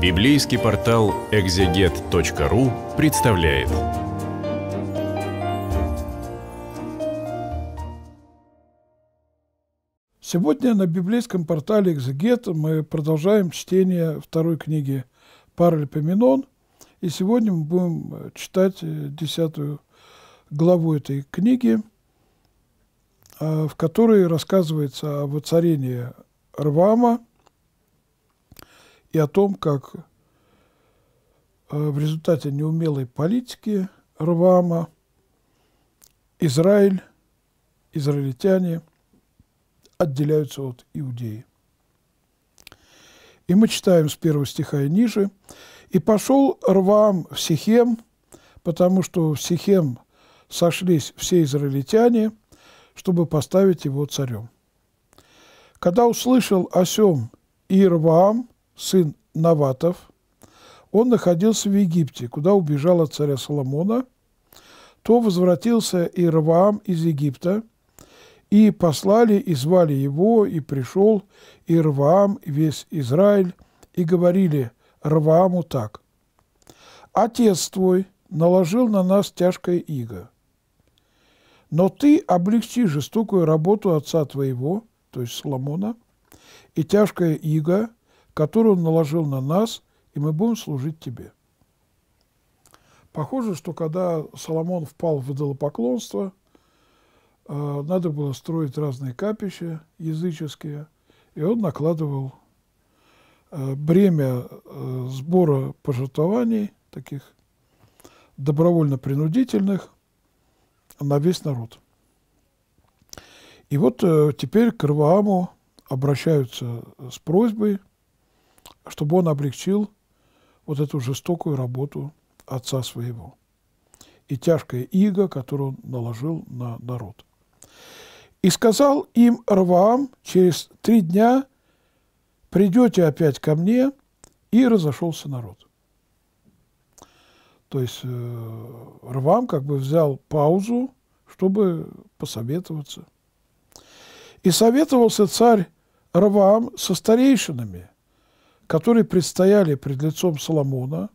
Библейский портал экзегет.ру представляет. Сегодня на библейском портале «Экзегет» мы продолжаем чтение второй книги Паралипоменон, И сегодня мы будем читать э, десятую главу этой книги, э, в которой рассказывается о воцарении Рвама – и о том, как э, в результате неумелой политики Рвама Израиль, израильтяне отделяются от Иудеи. И мы читаем с первого стиха и ниже. «И пошел Рвам в Сихем, потому что в Сихем сошлись все израильтяне, чтобы поставить его царем. Когда услышал о сем Ирвам, сын Наватов, он находился в Египте, куда убежал от царя Соломона, то возвратился Ирваам из Египта, и послали, и звали его, и пришел, Ирваам весь Израиль, и говорили Равааму так. «Отец твой наложил на нас тяжкое иго, но ты облегчи жестокую работу отца твоего, то есть Соломона, и тяжкое иго – которую Он наложил на нас, и мы будем служить Тебе. Похоже, что когда Соломон впал в идолопоклонство, э, надо было строить разные капища языческие, и он накладывал э, бремя э, сбора пожертвований, таких добровольно-принудительных, на весь народ. И вот теперь к Рвааму обращаются с просьбой – чтобы он облегчил вот эту жестокую работу отца своего и тяжкое иго, которое он наложил на народ. И сказал им Рваам, через три дня придете опять ко мне, и разошелся народ. То есть э, Рвам как бы взял паузу, чтобы посоветоваться. И советовался царь Рвам со старейшинами которые предстояли пред лицом Соломона,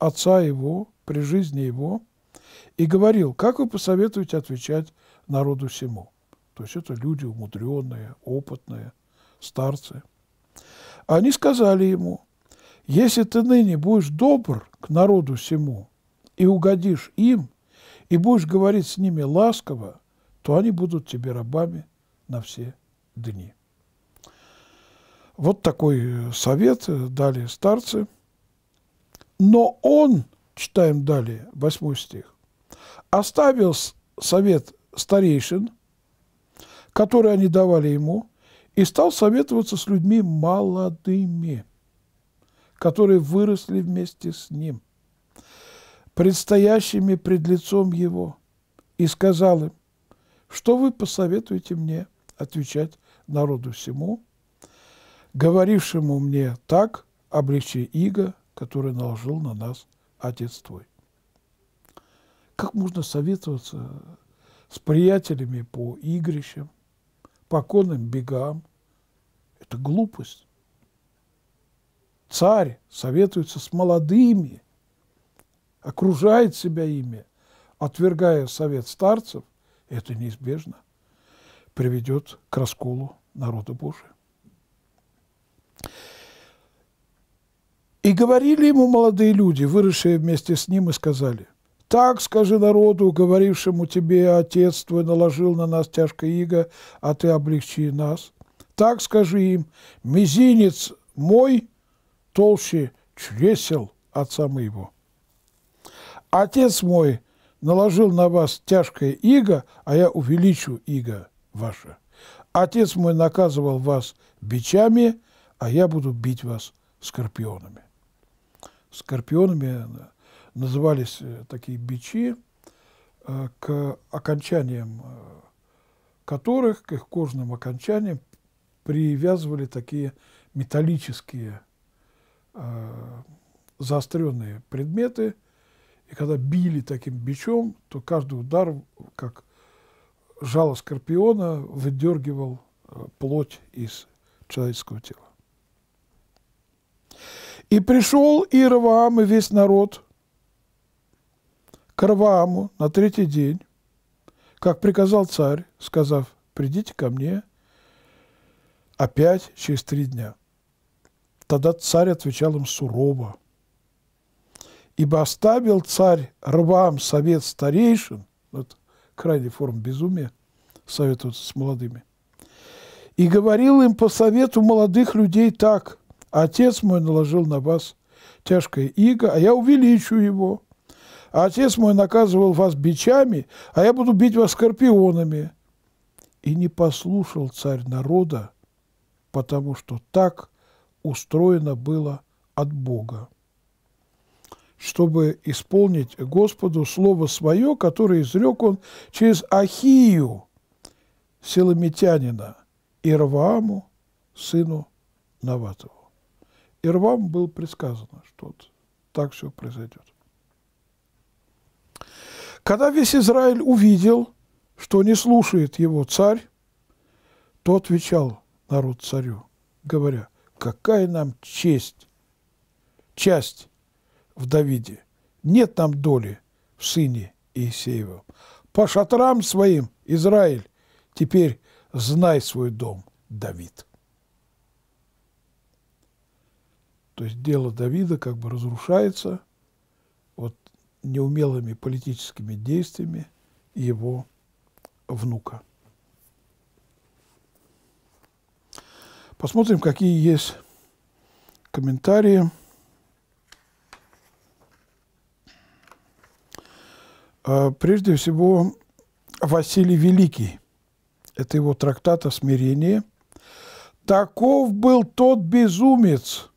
отца его, при жизни его, и говорил, как вы посоветуете отвечать народу всему. То есть это люди умудренные, опытные, старцы. Они сказали ему, если ты ныне будешь добр к народу всему и угодишь им, и будешь говорить с ними ласково, то они будут тебе рабами на все дни. Вот такой э, совет э, дали старцы. Но он, читаем далее, восьмой стих, оставил совет старейшин, который они давали ему, и стал советоваться с людьми молодыми, которые выросли вместе с ним, предстоящими пред лицом его, и сказал им, что вы посоветуете мне отвечать народу всему – говорившему мне так, облегчи иго, который наложил на нас Отец Твой. Как можно советоваться с приятелями по игрищам, по конным бегам? Это глупость. Царь советуется с молодыми, окружает себя ими, отвергая совет старцев, это неизбежно приведет к расколу народа Божия. И говорили ему молодые люди, выросшие вместе с ним, и сказали, «Так скажи народу, говорившему тебе, Отец твой наложил на нас тяжкое иго, а ты облегчи нас. Так скажи им, мизинец мой толще чресел отца моего. Отец мой наложил на вас тяжкое иго, а я увеличу иго ваше. Отец мой наказывал вас бичами, а я буду бить вас скорпионами скорпионами э, назывались э, такие бичи, э, к окончаниям которых, к их кожным окончаниям, привязывали такие металлические заостренные предметы. И когда били таким бичом, то каждый удар, как жало скорпиона, выдергивал плоть из человеческого тела. И пришел и и весь народ к Равааму на третий день, как приказал царь, сказав, придите ко мне опять через три дня. Тогда царь отвечал им сурово, ибо оставил царь Раваам совет старейшин, вот крайняя форма безумия, советуются с молодыми, и говорил им по совету молодых людей так – Отец мой наложил на вас тяжкое иго, а я увеличу его. А отец мой наказывал вас бичами, а я буду бить вас скорпионами. И не послушал царь народа, потому что так устроено было от Бога, чтобы исполнить Господу слово свое, которое изрек он через Ахию, силомитянина, Ирвааму, сыну Наватову. И рвам было предсказано, что вот так все произойдет. Когда весь Израиль увидел, что не слушает его царь, то отвечал народ царю, говоря, какая нам честь, часть в Давиде, нет нам доли в сыне Иисеева. По шатрам своим, Израиль, теперь знай свой дом, Давид. То есть дело Давида как бы разрушается вот неумелыми политическими действиями его внука. Посмотрим, какие есть комментарии. А, прежде всего, Василий Великий. Это его трактат о смирении. «Таков был тот безумец,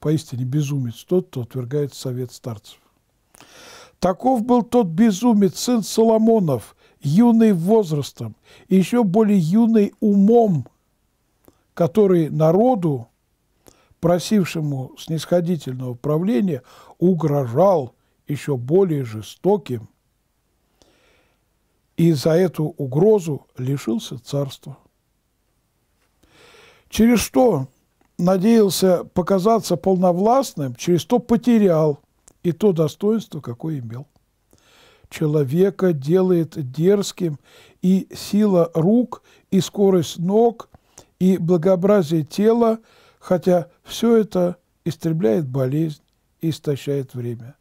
поистине безумец тот, кто отвергает совет старцев. Таков был тот безумец, сын Соломонов, юный возрастом и еще более юный умом, который народу, просившему снисходительного правления, угрожал еще более жестоким и за эту угрозу лишился царства. Через что надеялся показаться полновластным, через то потерял и то достоинство, какое имел. Человека делает дерзким и сила рук, и скорость ног, и благообразие тела, хотя все это истребляет болезнь и истощает время.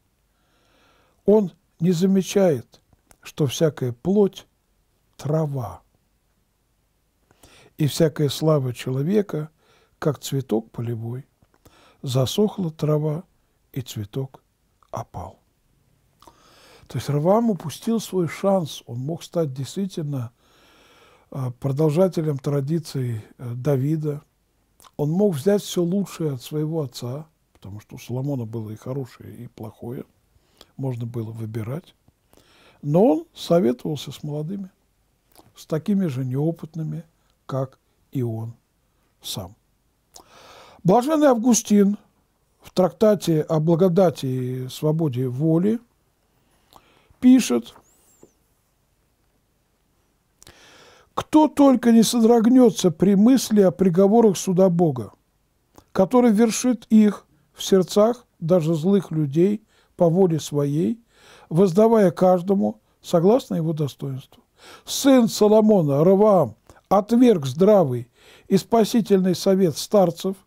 Он не замечает, что всякая плоть – трава, и всякая слава человека – как цветок полевой. Засохла трава, и цветок опал. То есть Равам упустил свой шанс, он мог стать действительно а, продолжателем традиций э, Давида, он мог взять все лучшее от своего отца, потому что у Соломона было и хорошее, и плохое, можно было выбирать, но он советовался с молодыми, с такими же неопытными, как и он сам. Блаженный Августин в трактате о благодати и свободе воли пишет, «Кто только не содрогнется при мысли о приговорах суда Бога, который вершит их в сердцах даже злых людей по воле своей, воздавая каждому согласно его достоинству. Сын Соломона, Раваам, отверг здравый и спасительный совет старцев –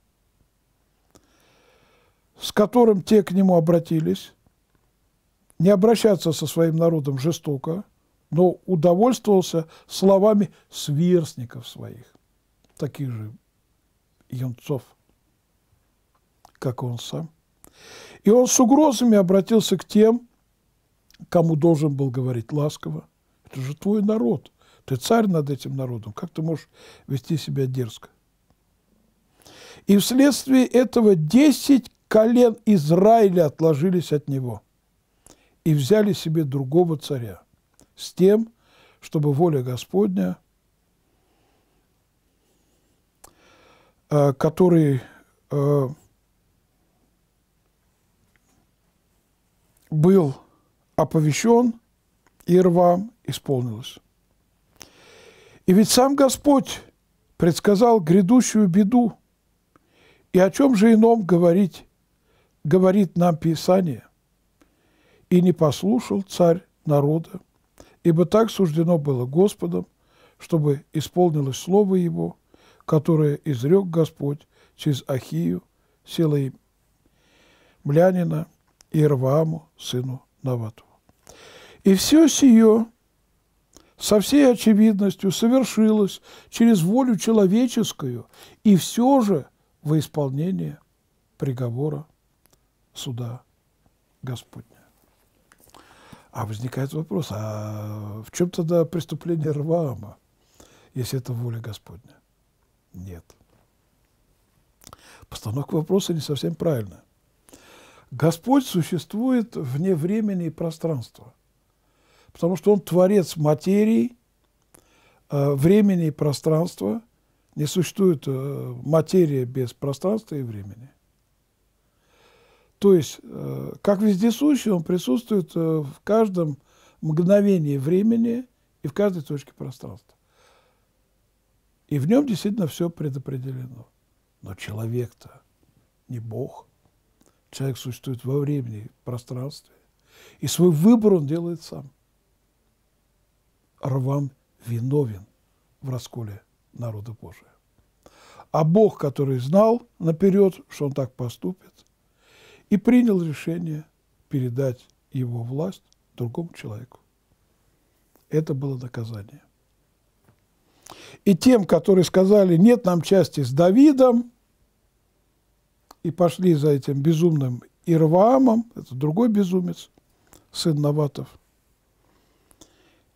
с которым те к нему обратились, не обращаться со своим народом жестоко, но удовольствовался словами сверстников своих, таких же юнцов, как он сам. И он с угрозами обратился к тем, кому должен был говорить ласково. Это же твой народ, ты царь над этим народом, как ты можешь вести себя дерзко? И вследствие этого 10 колен Израиля отложились от него и взяли себе другого царя с тем, чтобы воля Господня, э, который э, был оповещен Ирвам, исполнилась. И ведь сам Господь предсказал грядущую беду, и о чем же ином говорить говорит нам Писание, и не послушал царь народа, ибо так суждено было Господом, чтобы исполнилось слово Его, которое изрек Господь через Ахию, силой Млянина и Рваму, сыну Навату. И все сие со всей очевидностью совершилось через волю человеческую, и все же во исполнение приговора суда Господня. А возникает вопрос, а в чем тогда преступление Рваама, если это воля Господня? Нет. Постановка вопроса не совсем правильная. Господь существует вне времени и пространства, потому что Он творец материи, а времени и пространства. Не существует э, материи без пространства и времени. То есть, э, как вездесущий, он присутствует э, в каждом мгновении времени и в каждой точке пространства. И в нем действительно все предопределено. Но человек-то не Бог. Человек существует во времени, в пространстве. И свой выбор он делает сам. Рвам виновен в расколе народа Божия. А Бог, который знал наперед, что он так поступит – и принял решение передать его власть другому человеку. Это было наказание. И тем, которые сказали, нет нам части с Давидом, и пошли за этим безумным Ирваамом, это другой безумец, сын Наватов,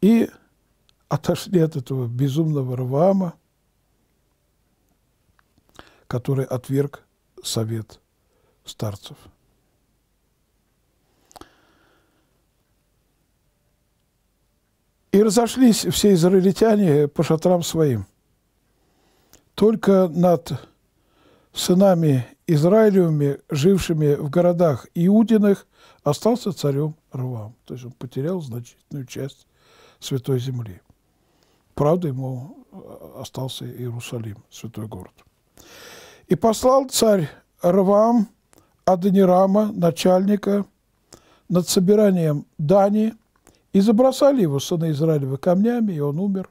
и отошли от этого безумного Ирваама, который отверг совет старцев. И разошлись все израильтяне по шатрам своим. Только над сынами Израилевыми, жившими в городах Иудиных, остался царем Рвам. То есть он потерял значительную часть Святой Земли. Правда, ему э, остался Иерусалим, святой город. И послал царь Рвам Адонирама, начальника, над собиранием Дани – и забросали его сына Израилева камнями, и он умер.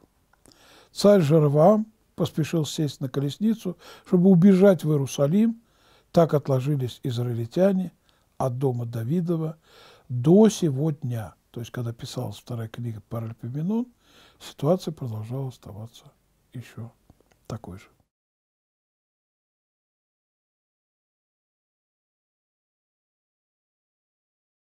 Царь Жервам поспешил сесть на колесницу, чтобы убежать в Иерусалим. Так отложились израильтяне от дома Давидова до сего дня. То есть, когда писалась вторая книга Паральпименон, ситуация продолжала оставаться еще такой же.